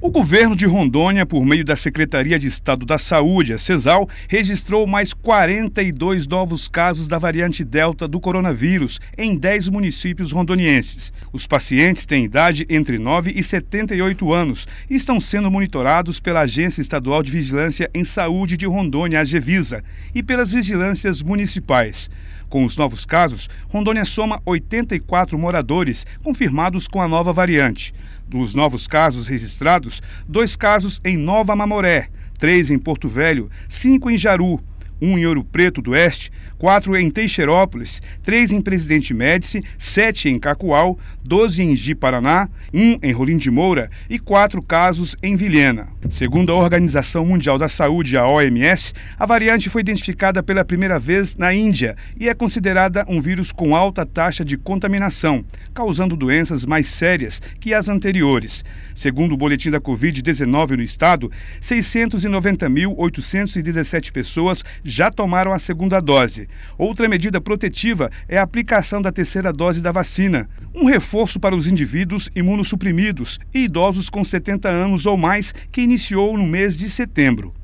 O governo de Rondônia, por meio da Secretaria de Estado da Saúde, a CESAL, registrou mais 42 novos casos da variante Delta do coronavírus em 10 municípios rondonienses. Os pacientes têm idade entre 9 e 78 anos e estão sendo monitorados pela Agência Estadual de Vigilância em Saúde de Rondônia, a GEVISA, e pelas vigilâncias municipais. Com os novos casos, Rondônia soma 84 moradores confirmados com a nova variante. Dos novos casos registrados, registrados dois casos em Nova Mamoré, três em Porto Velho, cinco em Jaru, um em Ouro Preto do Oeste, quatro em Teixeirópolis, três em Presidente Médici, sete em Cacoal, doze em Ji Paraná, um em Rolim de Moura e quatro casos em Vilhena. Segundo a Organização Mundial da Saúde, a OMS, a variante foi identificada pela primeira vez na Índia e é considerada um vírus com alta taxa de contaminação, causando doenças mais sérias que as anteriores. Segundo o boletim da Covid-19 no estado, 690.817 pessoas já tomaram a segunda dose. Outra medida protetiva é a aplicação da terceira dose da vacina, um reforço para os indivíduos imunossuprimidos e idosos com 70 anos ou mais que iniciou no mês de setembro.